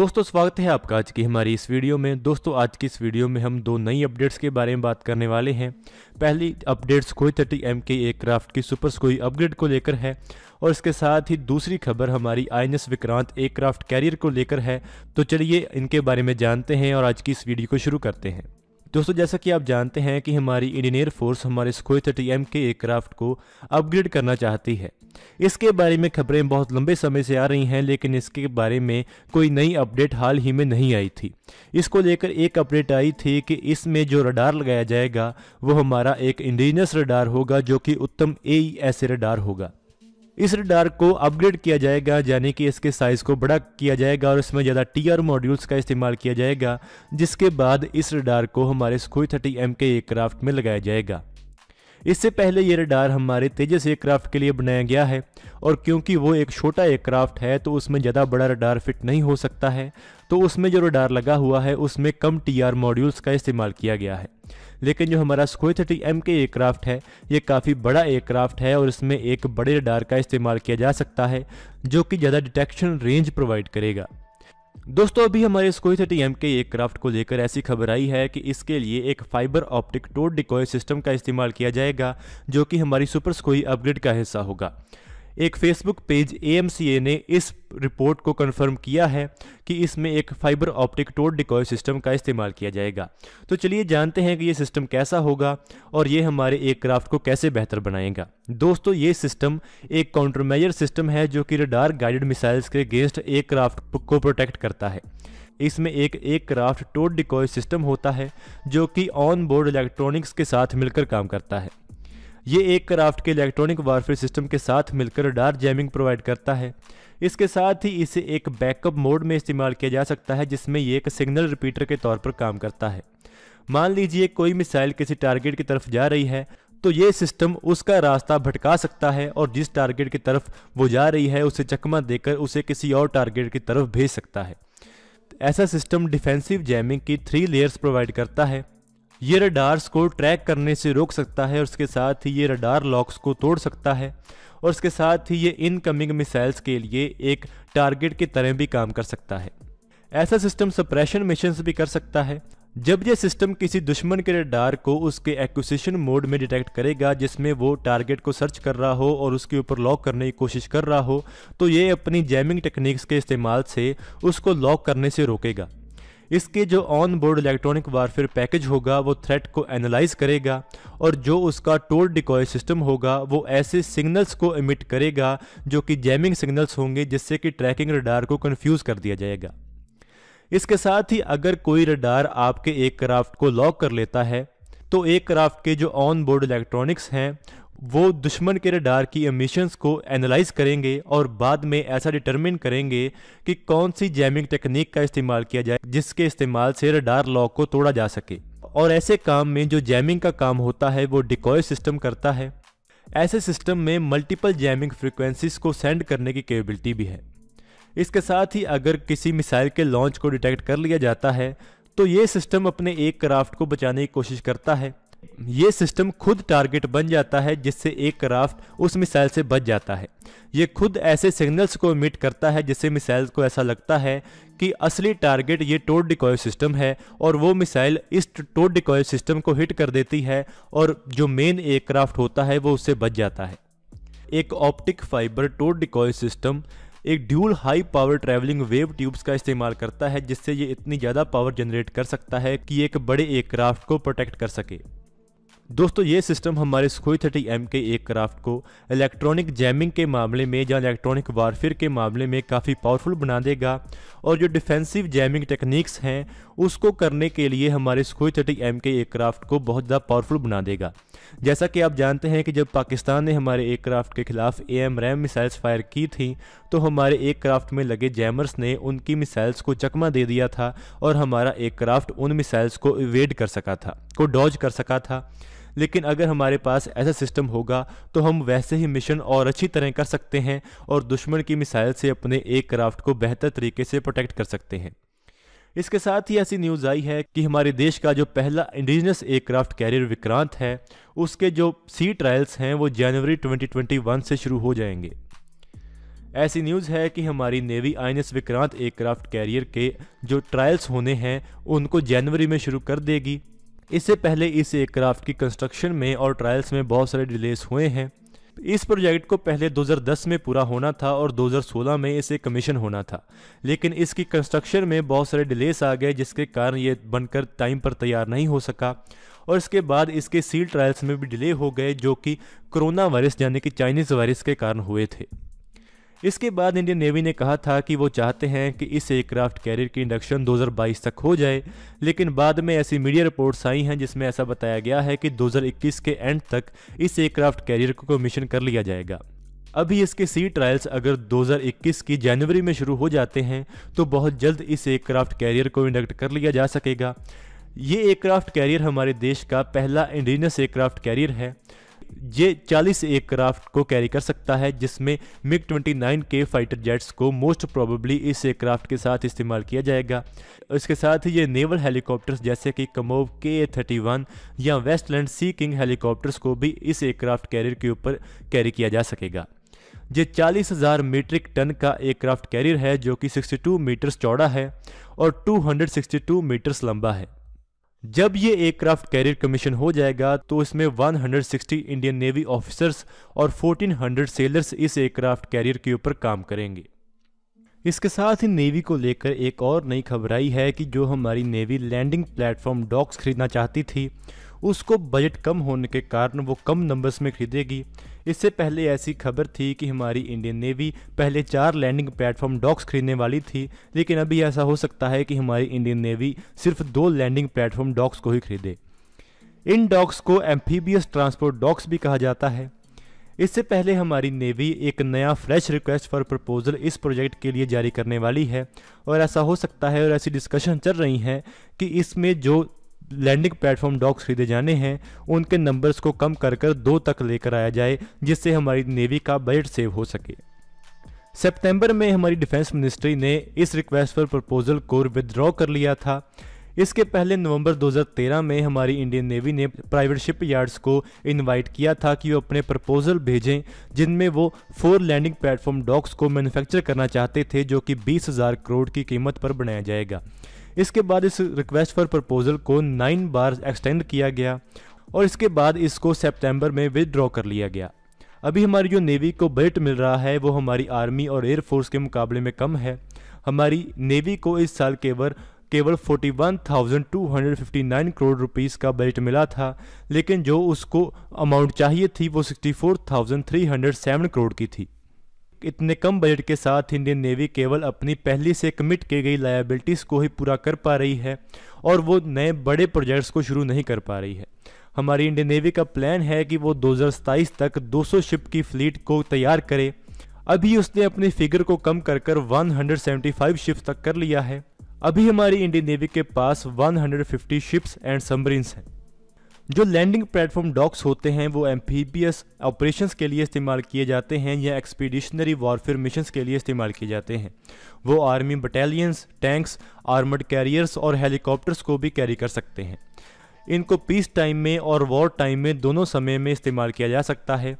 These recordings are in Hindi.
दोस्तों स्वागत है आपका आज की हमारी इस वीडियो में दोस्तों आज की इस वीडियो में हम दो नई अपडेट्स के बारे में बात करने वाले हैं पहली updates Sukhoi thirty M K aircraft की सुपर स्कोई अपग्रेड को लेकर है और इसके साथ ही दूसरी खबर हमारी I N S Vikrant aircraft carrier को लेकर है तो चलिए इनके बारे में जानते हैं और आज की इस वीडियो को शुरू करते हैं दोस्तों जैसा कि आप जानते हैं कि हमारी इंडियन एयर फोर्स हमारे Sukhoi thirty M K aircraft को अपग्रेड करना चाहती है इसके बारे में खबरें बहुत लंबे समय से आ रही हैं लेकिन इसके बारे में कोई नई अपडेट हाल ही में नहीं आई थी इसको लेकर एक अपडेट आई थी कि इसमें जो रडार लगाया जाएगा वो हमारा एक इंडिजनस रडार होगा जो कि उत्तम ए रडार e होगा इस रडार को अपग्रेड किया जाएगा यानी कि इसके साइज़ को बड़ा किया जाएगा और इसमें ज़्यादा टी आर मॉड्यूल्स का इस्तेमाल किया जाएगा जिसके बाद इस रडार को हमारे Sukhoi thirty M K aircraft में लगाया जाएगा इससे पहले ये रडार हमारे तेजस एयरक्राफ्ट के लिए बनाया गया है और क्योंकि वो एक छोटा एयरक्राफ्ट है तो उसमें ज़्यादा बड़ा रडार फिट नहीं हो सकता है तो उसमें जो रडार लगा हुआ है उसमें कम टी मॉड्यूल्स का इस्तेमाल किया गया है लेकिन जो हमारा Sukhoi thirty M K aircraft है ये काफ़ी बड़ा एयरक्राफ्ट है और इसमें एक बड़े रडार का इस्तेमाल किया जा सकता है जो कि ज़्यादा डिटेक्शन रेंज प्रोवाइड करेगा दोस्तों अभी हमारे Sukhoi thirty M K aircraft को लेकर ऐसी खबर आई है कि इसके लिए एक fibre optic towed decoy system का इस्तेमाल किया जाएगा जो कि हमारी सुपर स्कोई अपग्रेड का हिस्सा होगा एक फेसबुक पेज ए ने इस रिपोर्ट को कंफर्म किया है कि इसमें एक fibre optic towed decoy system का इस्तेमाल किया जाएगा तो चलिए जानते हैं कि ये सिस्टम कैसा होगा और ये हमारे एयरक्राफ्ट को कैसे बेहतर बनाएगा दोस्तों ये सिस्टम एक काउंटर मेजर सिस्टम है जो कि रडार गाइडेड मिसाइल्स के अगेंस्ट एयरक्राफ्ट को प्रोटेक्ट करता है इसमें एक एक क्राफ्ट टोट डिकॉय सिस्टम होता है जो कि ऑन बोर्ड इलेक्ट्रॉनिक्स के साथ मिलकर काम करता है ये एक क्राफ्ट के इलेक्ट्रॉनिक वारफेयर सिस्टम के साथ मिलकर डार जैमिंग प्रोवाइड करता है इसके साथ ही इसे एक बैकअप मोड में इस्तेमाल किया जा सकता है जिसमें ये एक सिग्नल रिपीटर के तौर पर काम करता है मान लीजिए कोई मिसाइल किसी टारगेट की तरफ जा रही है तो ये सिस्टम उसका रास्ता भटका सकता है और जिस टारगेट की तरफ वो जा रही है उसे चकमा देकर उसे किसी और टारगेट की तरफ भेज सकता है ऐसा सिस्टम डिफेंसिव जैमिंग की थ्री लेयर्स प्रोवाइड करता है ये रडार्स को ट्रैक करने से रोक सकता है और उसके साथ ही ये रडार लॉक्स को तोड़ सकता है और उसके साथ ही ये इनकमिंग मिसाइल्स के लिए एक टारगेट की तरह भी काम कर सकता है ऐसा सिस्टम सप्रेशन मिशन भी कर सकता है जब यह सिस्टम किसी दुश्मन के रडार को उसके एक्विशन मोड में डिटेक्ट करेगा जिसमें वो टारगेट को सर्च कर रहा हो और उसके ऊपर लॉक करने की कोशिश कर रहा हो तो ये अपनी जैमिंग टेक्निक्स के इस्तेमाल से उसको लॉक करने से रोकेगा इसके जो on board electronic warfare package होगा वो थ्रेट को एनालाइज करेगा और जो उसका टोल डिकॉय सिस्टम होगा वो ऐसे सिग्नल्स को इमिट करेगा जो कि जैमिंग सिग्नल्स होंगे जिससे कि ट्रैकिंग रडार को कन्फ्यूज़ कर दिया जाएगा इसके साथ ही अगर कोई रडार आपके एक क्राफ्ट को लॉक कर लेता है तो एक क्राफ्ट के जो ऑन बोर्ड इलेक्ट्रॉनिक्स हैं वो दुश्मन के रडार की एमिशंस को एनालाइज करेंगे और बाद में ऐसा डिटरमिन करेंगे कि कौन सी जैमिंग टेक्निक का इस्तेमाल किया जाए जिसके इस्तेमाल से रडार लॉक को तोड़ा जा सके और ऐसे काम में जो जैमिंग का काम होता है वो डिकॉय सिस्टम करता है ऐसे सिस्टम में मल्टीपल जैमिंग फ्रिक्वेंसीज को सेंड करने की कैपेबिलिटी भी है इसके साथ ही अगर किसी मिसाइल के लॉन्च को डिटेक्ट कर लिया जाता है तो ये सिस्टम अपने एक क्राफ्ट को बचाने की कोशिश करता है ये सिस्टम खुद टारगेट बन जाता है जिससे एक क्राफ्ट उस मिसाइल से बच जाता है ये खुद ऐसे सिग्नल्स को इमिट करता है जिससे मिसाइल को ऐसा लगता है कि असली टारगेट ये टोट डिकॉय सिस्टम है और वो मिसाइल इस टोट डिकॉय सिस्टम को हिट कर देती है और जो मेन एयरक्राफ्ट होता है वो उससे बच जाता है एक optic fibre towed decoy system एक dual high power travelling wave tubes का इस्तेमाल करता है जिससे ये इतनी ज़्यादा पावर जनरेट कर सकता है कि एक बड़े एयरक्राफ्ट को प्रोटेक्ट कर सके दोस्तों ये सिस्टम हमारे स्कोई थर्टी एम के एक क्राफ्ट को इलेक्ट्रॉनिक जैमिंग के मामले में या इलेक्ट्रॉनिक वारफेयर के मामले में काफ़ी पावरफुल बना देगा और जो डिफेंसिव जैमिंग टेक्निक्स हैं उसको करने के लिए हमारे स्कोई थर्टी एम के एक क्राफ्ट को बहुत ज़्यादा पावरफुल बना देगा जैसा कि आप जानते हैं कि जब पाकिस्तान ने हमारे एक क्राफ्ट के खिलाफ A M RAAM missiles fire की थी तो हमारे एक क्राफ्ट में लगे जैमर्स ने उनकी मिसाइल्स को चकमा दे दिया था और हमारा एक क्राफ्ट उन मिसाइल्स को इवेड कर सका था को डॉज कर सका था लेकिन अगर हमारे पास ऐसा सिस्टम होगा तो हम वैसे ही मिशन और अच्छी तरह कर सकते हैं और दुश्मन की मिसाइल से अपने क्राफ्ट को बेहतर तरीके से प्रोटेक्ट कर सकते हैं इसके साथ ही ऐसी न्यूज़ आई है कि हमारे देश का जो पहला इंडिजिनस एयरक्राफ्ट कैरियर विक्रांत है उसके जो सी ट्रायल्स हैं वो जनवरी 2021 से शुरू हो जाएंगे ऐसी न्यूज़ है कि हमारी navy I Vikrant aircraft carrier के जो ट्रायल्स होने हैं उनको जनवरी में शुरू कर देगी इससे पहले इस एयरक्राफ्ट की कंस्ट्रक्शन में और ट्रायल्स में बहुत सारे डिलेस हुए हैं इस प्रोजेक्ट को पहले 2010 में पूरा होना था और 2016 में इसे कमीशन होना था लेकिन इसकी कंस्ट्रक्शन में बहुत सारे डिलेस आ गए जिसके कारण ये बनकर टाइम पर तैयार नहीं हो सका और इसके बाद इसके सील ट्रायल्स में भी डिले हो गए जो कि कोरोना वायरस यानी कि चाइनीज़ वायरस के कारण हुए थे इसके बाद इंडियन नेवी ने कहा था कि वो चाहते हैं कि इस एयरक्राफ्ट कैरियर की इंडक्शन 2022 तक हो जाए लेकिन बाद में ऐसी मीडिया रिपोर्ट्स आई हैं जिसमें ऐसा बताया गया है कि 2021 के एंड तक इस एयरक्राफ्ट कैरियर को कमीशन कर लिया जाएगा अभी इसके सी ट्रायल्स अगर 2021 की जनवरी में शुरू हो जाते हैं तो बहुत जल्द इस एयरक्राफ्ट कैरियर को इंडक्ट कर लिया जा सकेगा ये एयरक्राफ्ट कैरियर हमारे देश का पहला इंडिजिनस एयरक्राफ्ट कैरियर है ये 40 एयरक्राफ्ट को कैरी कर सकता है जिसमें मिग 29 के फाइटर जेट्स को मोस्ट प्रोबेबली इस एयरक्राफ्ट के साथ इस्तेमाल किया जाएगा इसके साथ ही ये नेवल हेलीकॉप्टर्स जैसे कि कमोव के ए थर्टी या वेस्टलैंड सी किंग हेलीकॉप्टर्स को भी इस एयरक्राफ्ट कैरियर के ऊपर कैरी किया जा सकेगा ये चालीस हज़ार मीट्रिक टन का एयरक्राफ्ट कैरियर है जो कि 62 मीटर्स चौड़ा है और 262 मीटर्स लंबा है जब ये एयरक्राफ्ट कैरियर कमीशन हो जाएगा तो इसमें 160 इंडियन नेवी ऑफिसर्स और 1400 सेलर्स इस एयरक्राफ्ट कैरियर के ऊपर काम करेंगे इसके साथ ही नेवी को लेकर एक और नई खबर आई है कि जो हमारी नेवी लैंडिंग प्लेटफॉर्म डॉक्स खरीदना चाहती थी उसको बजट कम होने के कारण वो कम नंबर्स में खरीदेगी इससे पहले ऐसी खबर थी कि हमारी इंडियन नेवी पहले चार लैंडिंग प्लेटफॉर्म डॉक्स खरीदने वाली थी लेकिन अभी ऐसा हो सकता है कि हमारी इंडियन नेवी सिर्फ दो लैंडिंग प्लेटफॉर्म डॉक्स को ही खरीदे इन डॉक्स को एम्फीबियस ट्रांसपोर्ट डॉक्स भी कहा जाता है इससे पहले हमारी नेवी एक नया फ्रेश रिक्वेस्ट फॉर प्रपोजल इस प्रोजेक्ट के लिए जारी करने वाली है और ऐसा हो सकता है और ऐसी डिस्कशन चल रही हैं कि इसमें जो लैंडिंग प्लेटफॉर्म डॉक्स खरीदे जाने हैं उनके नंबर्स को कम कर कर दो तक लेकर आया जाए जिससे हमारी नेवी का बजट सेव हो सके सितंबर में हमारी डिफेंस मिनिस्ट्री ने इस रिक्वेस्ट पर प्रपोजल को विदड्रॉ कर लिया था इसके पहले नवंबर 2013 में हमारी इंडियन नेवी ने प्राइवेट शिप यार्ड्स को इनवाइट किया था कि वो अपने प्रपोजल भेजें जिनमें वो फोर लैंडिंग प्लेटफॉर्म डॉक्स को मैन्युफैक्चर करना चाहते थे जो कि 20,000 करोड़ की कीमत पर बनाया जाएगा इसके बाद इस रिक्वेस्ट फॉर प्रपोजल को नाइन बार एक्सटेंड किया गया और इसके बाद इसको सेप्टेम्बर में विदड्रॉ कर लिया गया अभी हमारी जो नेवी को बजट मिल रहा है वो हमारी आर्मी और एयरफोर्स के मुकाबले में कम है हमारी नेवी को इस साल केवल केवल 41,259 करोड़ रुपीस का बजट मिला था लेकिन जो उसको अमाउंट चाहिए थी वो 64,307 करोड़ की थी इतने कम बजट के साथ इंडियन नेवी केवल अपनी पहली से कमिट की गई लायबिलिटीज़ को ही पूरा कर पा रही है और वो नए बड़े प्रोजेक्ट्स को शुरू नहीं कर पा रही है हमारी इंडियन नेवी का प्लान है कि वो दो तक 200 शिप की फ्लीट को तैयार करे अभी उसने अपने फिगर को कम कर कर 175 शिप्स तक कर लिया है अभी हमारी इंडियन नेवी के पास 150 शिप्स एंड सबरीन्स हैं जो लैंडिंग प्लेटफॉर्म डॉक्स होते हैं वो एम्फीबियस ऑपरेशंस के लिए इस्तेमाल किए जाते हैं या एक्सपीडिशनरी वारफेयर मिशंस के लिए इस्तेमाल किए जाते हैं वो army battalions tanks armoured carriers और हेलीकॉप्टर्स को भी कैरी कर सकते हैं इनको पीस टाइम में और वॉर टाइम में दोनों समय में इस्तेमाल किया जा सकता है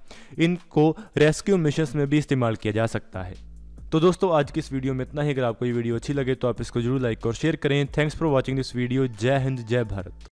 इनको रेस्क्यू मिशंस में भी इस्तेमाल किया जा सकता है तो दोस्तों आज की इस वीडियो में इतना ही अगर आपको ये वीडियो अच्छी लगे तो आप इसको जरूर लाइक और शेयर करें thanks for watching this video जय हिंद जय भारत